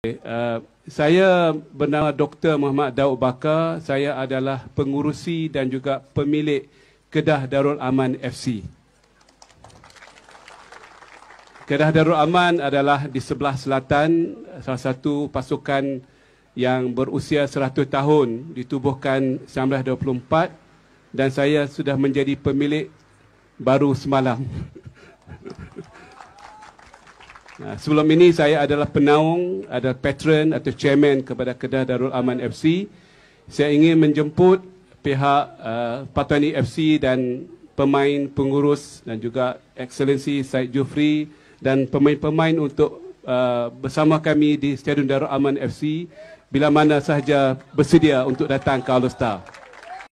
Uh, saya bernama Dr. Muhammad Daud Bakar. Saya adalah pengurusi dan juga pemilik Kedah Darul Aman FC. Kedah Darul Aman adalah di sebelah selatan salah satu pasukan yang berusia 100 tahun ditubuhkan 1924 dan saya sudah menjadi pemilik baru semalam. Ha, sebelum ini saya adalah penaung, adalah patron atau chairman kepada Kedah Darul Aman FC. Saya ingin menjemput pihak uh, ha, Patani e FC dan pemain pengurus dan juga Excellency Syed Jufri dan pemain-pemain untuk uh, bersama kami di Stadium Darul Aman FC bila mana sahaja bersedia untuk datang ke All